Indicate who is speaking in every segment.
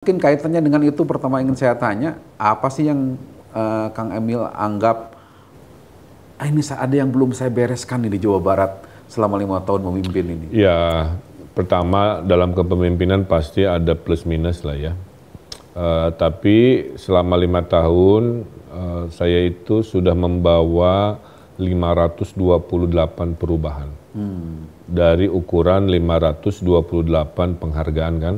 Speaker 1: Mungkin kaitannya dengan itu pertama ingin saya tanya, apa sih yang uh, Kang Emil anggap ah, ini ada yang belum saya bereskan nih di Jawa Barat selama lima tahun memimpin ini? Ya, pertama dalam kepemimpinan pasti ada plus minus lah ya. Uh, tapi selama lima tahun uh, saya itu sudah membawa 528 perubahan hmm. dari ukuran 528 penghargaan kan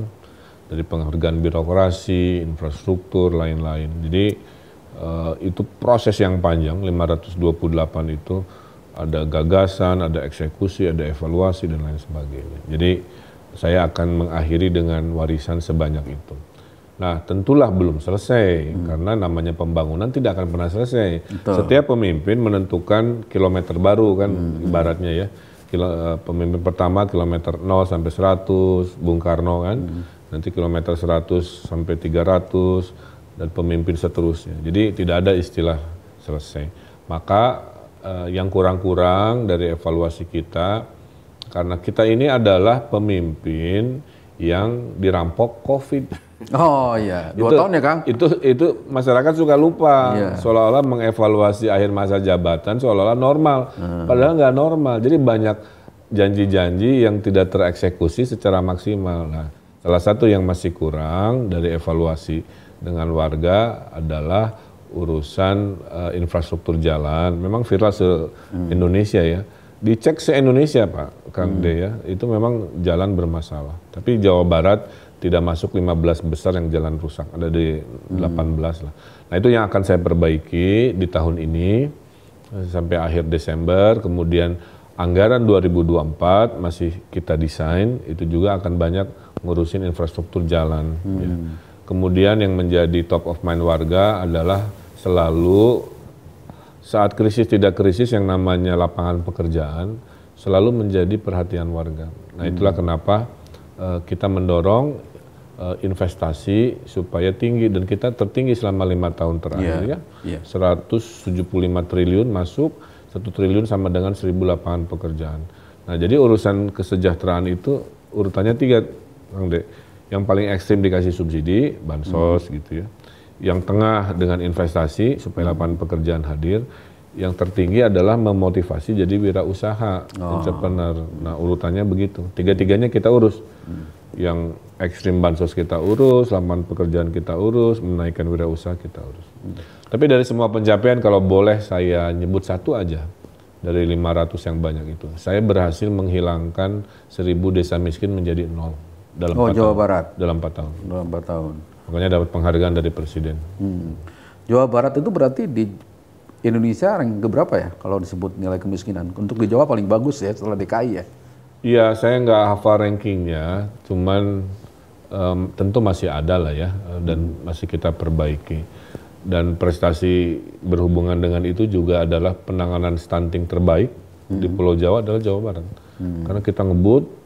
Speaker 1: dari penghargaan birokrasi, infrastruktur, lain-lain. Jadi uh, itu proses yang panjang, 528 itu ada gagasan, ada eksekusi, ada evaluasi dan lain sebagainya. Jadi saya akan mengakhiri dengan warisan sebanyak itu. Nah, tentulah belum selesai hmm. karena namanya pembangunan tidak akan pernah selesai. Betul. Setiap pemimpin menentukan kilometer baru kan hmm. hmm. ibaratnya ya. Kilo, eh, pemimpin pertama kilometer 0 sampai 100, Bung Karno kan. Hmm nanti kilometer 100 sampai 300 dan pemimpin seterusnya. Jadi tidak ada istilah selesai. Maka eh, yang kurang-kurang dari evaluasi kita karena kita ini adalah pemimpin yang dirampok Covid. Oh iya, dua itu, tahun ya Kang? Itu itu masyarakat suka lupa, iya. seolah-olah mengevaluasi akhir masa jabatan seolah-olah normal, hmm. padahal nggak normal. Jadi banyak janji-janji yang tidak tereksekusi secara maksimal. Nah, Salah satu yang masih kurang dari evaluasi dengan warga adalah urusan uh, infrastruktur jalan. Memang viral se hmm. Indonesia ya. Dicek se Indonesia Pak Kang hmm. ya, itu memang jalan bermasalah. Tapi Jawa Barat tidak masuk 15 besar yang jalan rusak, ada di hmm. 18 lah. Nah, itu yang akan saya perbaiki di tahun ini eh, sampai akhir Desember, kemudian anggaran 2024 masih kita desain, itu juga akan banyak ngurusin infrastruktur jalan. Ya. Hmm. Ya. Kemudian yang menjadi top of mind warga adalah selalu saat krisis tidak krisis yang namanya lapangan pekerjaan selalu menjadi perhatian warga. Nah hmm. itulah hmm. kenapa uh, kita mendorong uh, investasi supaya tinggi dan kita tertinggi selama lima tahun terakhir yeah. ya. Yeah. Iya. 175 triliun masuk, satu triliun sama dengan 1000 lapangan pekerjaan. Nah jadi urusan kesejahteraan itu urutannya tiga Kang Yang paling ekstrim dikasih subsidi, bansos hmm. gitu ya. Yang tengah dengan investasi supaya hmm. lapangan pekerjaan hadir. Yang tertinggi adalah memotivasi jadi wirausaha, oh. entrepreneur. Nah urutannya begitu. Tiga-tiganya kita urus. Hmm. Yang ekstrim bansos kita urus, lapangan pekerjaan kita urus, menaikkan wirausaha kita urus. Hmm. Tapi dari semua pencapaian kalau boleh saya nyebut satu aja dari 500 yang banyak itu. Saya berhasil menghilangkan 1000 desa miskin menjadi nol dalam oh, Jawa tahun. Barat dalam 4 tahun. Dalam 4 tahun. Makanya dapat penghargaan dari presiden. Hmm. Jawa Barat itu berarti di Indonesia yang keberapa ya kalau disebut nilai kemiskinan? Untuk di Jawa paling bagus ya setelah DKI ya. Iya, saya nggak hafal rankingnya, cuman um, tentu masih ada lah ya dan masih kita perbaiki. Dan prestasi berhubungan dengan itu juga adalah penanganan stunting terbaik hmm. di Pulau Jawa adalah Jawa Barat. Hmm. Karena kita ngebut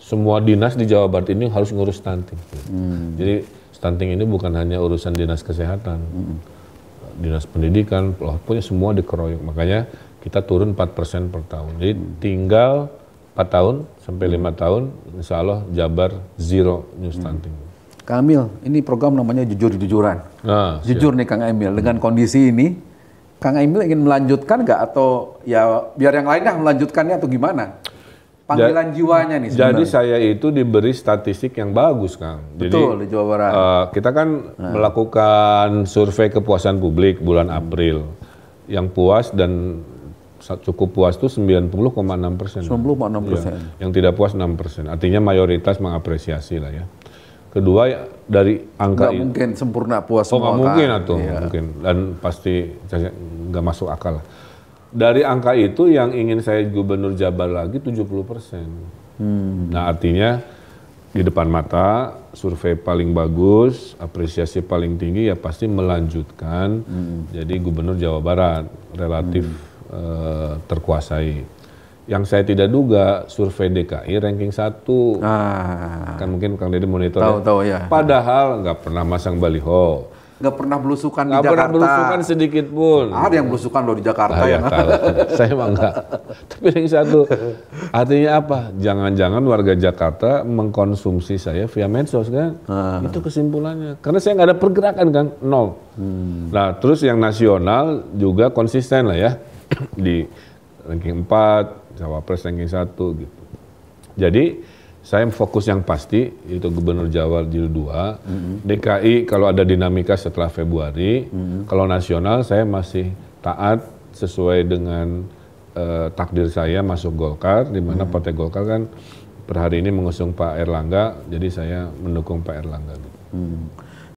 Speaker 1: semua dinas di Jawa Barat ini harus ngurus stunting. Hmm. Jadi stunting ini bukan hanya urusan dinas kesehatan, hmm. dinas pendidikan, pokoknya semua dikeroyok. Makanya kita turun 4% per tahun. Jadi hmm. tinggal 4 tahun sampai 5 hmm. tahun, insya Allah Jabar zero new hmm. stunting. Hmm. Kamil, ini program namanya jujur-jujuran. Nah, Jujur siap. nih Kang Emil, dengan hmm. kondisi ini, Kang Emil ingin melanjutkan nggak atau ya biar yang lain lah melanjutkannya atau gimana? panggilan ja, jiwanya nih sebenarnya. Jadi saya itu diberi statistik yang bagus, Kang. Jadi, Betul, di Jawa Barat. Uh, kita kan nah. melakukan survei kepuasan publik bulan hmm. April. Yang puas dan cukup puas itu 90,6 persen. 90,6 iya. persen. Ya. Yang tidak puas 6 persen. Artinya mayoritas mengapresiasi lah ya. Kedua ya, dari angka nggak mungkin sempurna puas oh, semua. Oh mungkin atau iya. mungkin dan pasti nggak masuk akal. Lah dari angka itu yang ingin saya gubernur Jabar lagi 70 persen. Hmm. Nah artinya di depan mata survei paling bagus, apresiasi paling tinggi ya pasti melanjutkan hmm. jadi gubernur Jawa Barat relatif hmm. eh, terkuasai. Yang saya tidak duga survei DKI ranking satu, ah. kan mungkin Kang Deddy monitor. Tahu ya. tahu ya. Padahal nggak pernah masang baliho nggak pernah belusukan gak di Jakarta. pernah belusukan sedikit pun. Ada yang belusukan loh di Jakarta. Nah, ya, saya emang nggak. Tapi yang satu, artinya apa? Jangan-jangan warga Jakarta mengkonsumsi saya via medsos kan? Hmm. Itu kesimpulannya. Karena saya nggak ada pergerakan kan, nol. Hmm. Nah, terus yang nasional juga konsisten lah ya di ranking 4, cawapres ranking 1 gitu. Jadi saya fokus yang pasti itu Gubernur Jawa Jil 2, mm-hmm. DKI kalau ada dinamika setelah Februari, mm-hmm. kalau nasional saya masih taat sesuai dengan uh, takdir saya masuk Golkar, di mana mm-hmm. Partai Golkar kan per hari ini mengusung Pak Erlangga, jadi saya mendukung Pak Erlangga. Gitu. Mm-hmm.